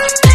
Thank you.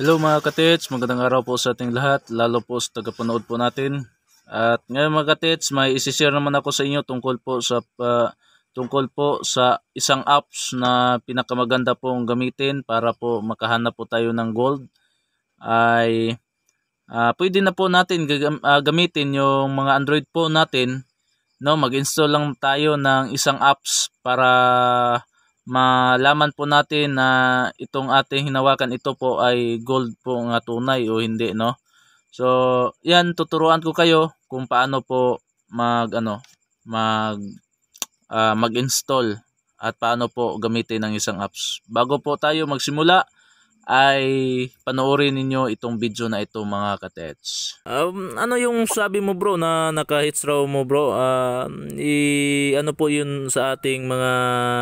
Hello mga katits, magandang araw po sa ating lahat, lalo po sa tagapanood po natin. At ngayon mga katits, may isishare naman ako sa inyo tungkol po sa uh, tungkol po sa isang apps na pinakamaganda pong gamitin para po makahanap po tayo ng gold ay uh, pwede na po natin ah, gamitin yung mga Android po natin no mag-install lang tayo ng isang apps para malaman po natin na itong ating hinawakan ito po ay gold po nga tunay o hindi no. So, yan tuturuan ko kayo kung paano po mag ano, mag uh, mag-install at paano po gamitin ng isang apps. Bago po tayo magsimula, ay panoorin ninyo itong video na ito mga katets. Um, ano yung sabi mo bro na naka-hits raw mo bro? Uh, i ano po yun sa ating mga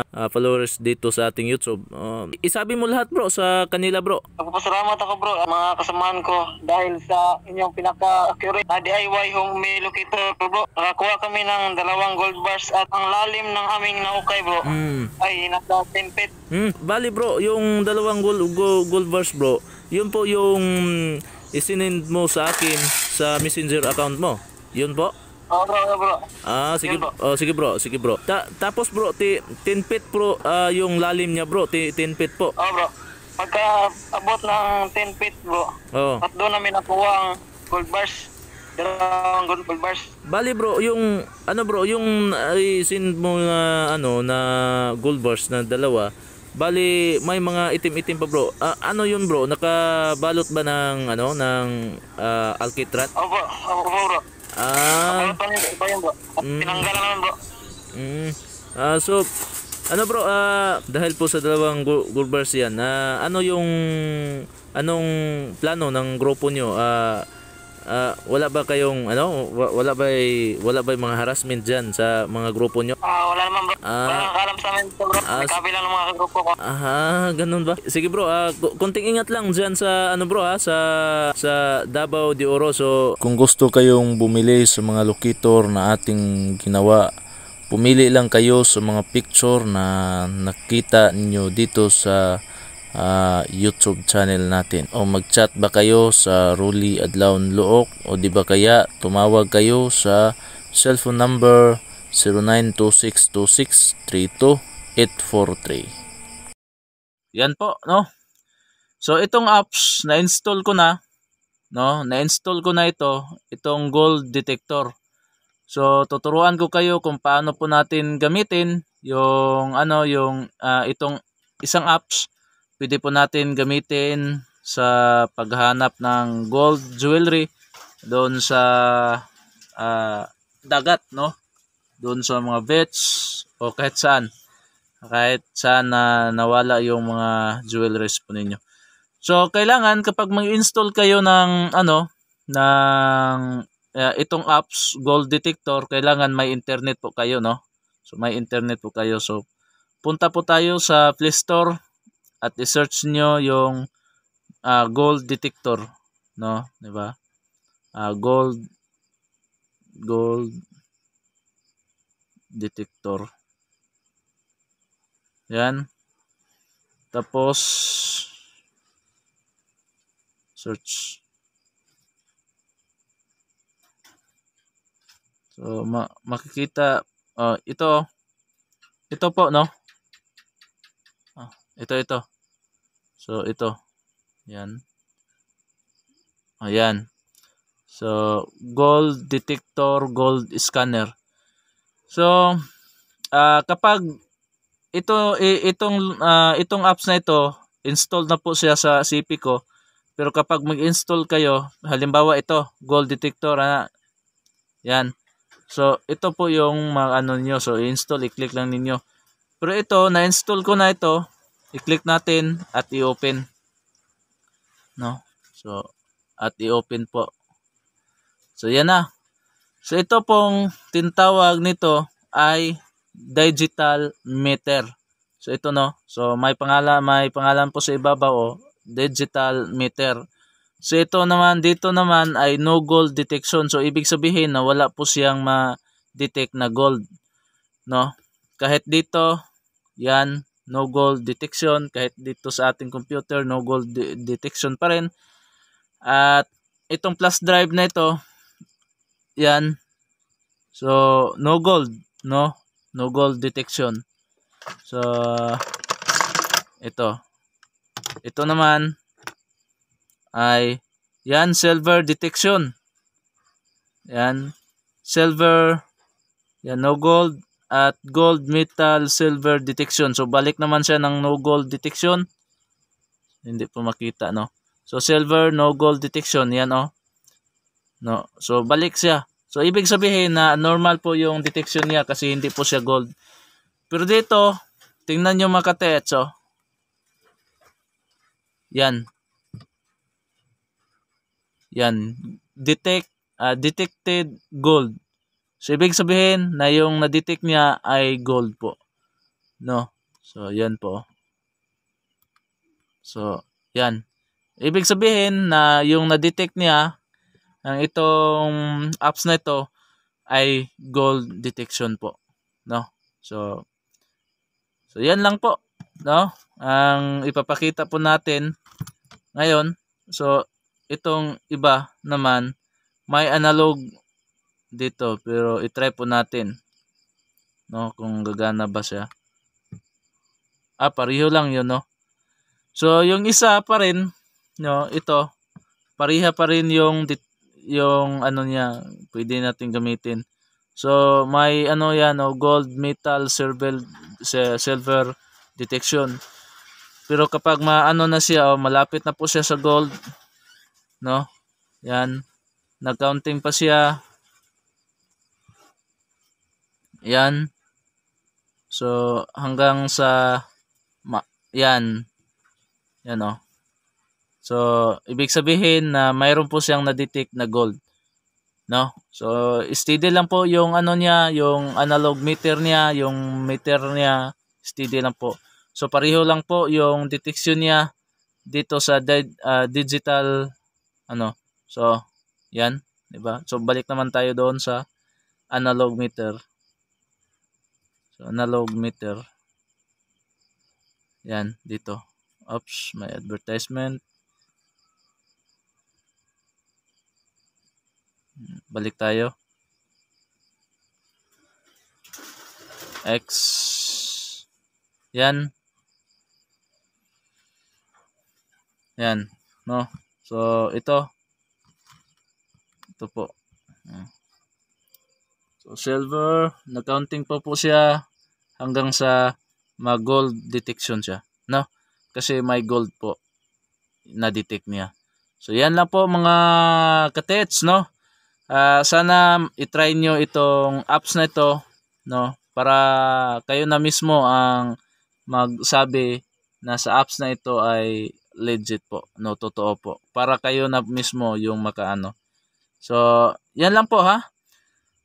uh, followers dito sa ating YouTube? Uh, isabi mo lahat bro sa kanila bro. Nagpapasalamat ako bro mga kasamahan ko dahil sa inyong pinaka-accurate na DIY home locator bro. Nakakuha kami ng dalawang gold bars at ang lalim ng aming naukay bro mm. ay nasa 10 feet. Mm. Bali bro, yung dalawang gold, gold gold bars bro, yun po yung isinend mo sa akin sa messenger account mo. Yun po? Oo, bro, bro. Ah, sige, bro. Oh, sige bro, sige bro. Ta tapos bro, ti 10 feet bro uh, yung lalim niya bro, ti 10 feet po. Oo, oh, bro. Pagka abot ng 10 feet bro, oh. at doon namin nakuha ang gold bars. Yung gold bars. Bali bro, yung ano bro, yung uh, ah, send mo na ano na gold bars na dalawa, Bali, may mga itim-itim pa bro. Uh, ano yun bro? Nakabalot ba ng ano ng uh, ah, alkitrat? Opo, opo bro. Ah. Nakabalot pa yun bro. Mm. Tinanggalan naman bro. Mm. Uh, so, ano bro, uh, dahil po sa dalawang gulbars yan, uh, ano yung anong plano ng grupo nyo? Uh, uh, wala ba kayong ano wala ba wala ba mga harassment diyan sa mga grupo niyo? Ah, uh, wala naman bro. Uh, wala nang karam sa amin bro. Uh, ah, Kapi lang ng mga grupo ko. Aha, ganun ba? Sige bro, uh, konting ingat lang diyan sa ano bro ha sa sa Davao de Oro. So kung gusto kayong bumili sa mga locator na ating ginawa Pumili lang kayo sa mga picture na nakita niyo dito sa uh, YouTube channel natin. O mag-chat ba kayo sa Ruli Adlaon Luok o di ba kaya tumawag kayo sa cellphone number 0926263283. Yan po, no? So itong apps na install ko na, no? Na-install ko na ito, itong gold detector. So tuturuan ko kayo kung paano po natin gamitin yung ano yung uh, itong isang apps pwede po natin gamitin sa paghanap ng gold jewelry doon sa uh, dagat no doon sa mga beach o kahit saan kahit saan na nawala yung mga jewelries po ninyo so kailangan kapag mag-install kayo ng ano ng uh, itong apps gold detector kailangan may internet po kayo no so may internet po kayo so punta po tayo sa Play Store at i-search nyo yung uh, gold detector, no? 'Di ba? Uh, gold gold detector. Yan. Tapos search. So ma makikita uh, ito ito po no ito, ito. So, ito. Yan. Ayan. So, gold detector, gold scanner. So, uh, kapag ito itong uh, itong apps na ito, install na po siya sa CP ko. Pero kapag mag-install kayo, halimbawa ito, gold detector na. Ah, yan. So, ito po yung mga ano niyo. So, i-install, i-click lang ninyo. Pero ito, na-install ko na ito i-click natin at i-open no so at i-open po so yan na so ito pong tinawag nito ay digital meter so ito no so may pangalan may pangalan po sa ibabaw oh, digital meter so ito naman dito naman ay no gold detection so ibig sabihin na wala po siyang ma detect na gold no kahit dito yan no gold detection kahit dito sa ating computer no gold de detection pa rin at itong plus drive na ito yan so no gold no no gold detection so ito ito naman ay yan silver detection yan silver yan no gold at gold, metal, silver detection. So balik naman siya ng no gold detection. Hindi po makita no. So silver, no gold detection. Yan oh. No. So balik siya. So ibig sabihin na normal po yung detection niya kasi hindi po siya gold. Pero dito, tingnan niyo mga oh. Yan. Yan. Detect, uh, detected gold. So, ibig sabihin na yung na-detect niya ay gold po. No? So, yan po. So, yan. Ibig sabihin na yung na-detect niya, ang itong apps na ito, ay gold detection po. No? So, so yan lang po. No? Ang ipapakita po natin ngayon. So, itong iba naman, may analog dito pero i-try po natin no kung gagana ba siya ah pareho lang yun no so yung isa pa rin no ito pareha pa rin yung yung ano niya pwede natin gamitin so may ano yan no gold metal silver silver detection pero kapag maano na siya, oh, malapit na po siya sa gold, no? Yan. Nag-counting pa siya. Yan. So, hanggang sa, ma, yan. Yan o. Oh. So, ibig sabihin na mayroon po siyang na-detect na gold. No? So, steady lang po yung ano niya, yung analog meter niya, yung meter niya, steady lang po. So, pareho lang po yung detection niya dito sa uh, digital ano. So, yan, 'di ba? So, balik naman tayo doon sa analog meter. So, analog meter. Yan, dito. Oops, may advertisement. Balik tayo. X. Yan. Yan, no? So, ito. Ito po. So, silver. Nag-counting pa po siya hanggang sa mag-gold detection siya. No? Kasi may gold po na-detect niya. So yan lang po mga katets, no? Uh, sana i-try nyo itong apps na ito, no? Para kayo na mismo ang magsabi na sa apps na ito ay legit po, no? Totoo po. Para kayo na mismo yung makaano. So, yan lang po ha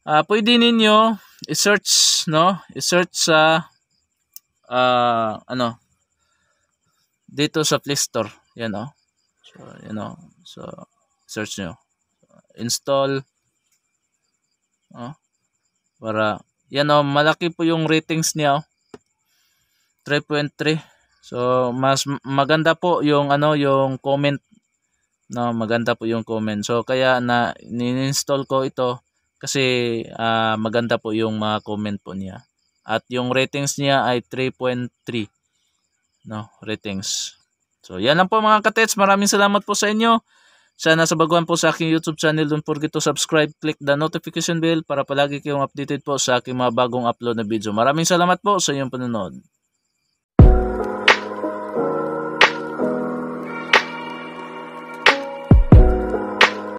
uh, pwede ninyo i-search no i-search sa uh, ano dito sa Play Store yan no so you know so search nyo install no para yan no malaki po yung ratings niya oh. 3.3 so mas maganda po yung ano yung comment no maganda po yung comment so kaya na ni-install ko ito kasi uh, maganda po yung mga comment po niya. At yung ratings niya ay 3.3 no, ratings. So yan lang po mga katets. Maraming salamat po sa inyo. Sana sa po sa aking YouTube channel, don't forget to subscribe, click the notification bell para palagi kayong updated po sa aking mga bagong upload na video. Maraming salamat po sa inyong panonood.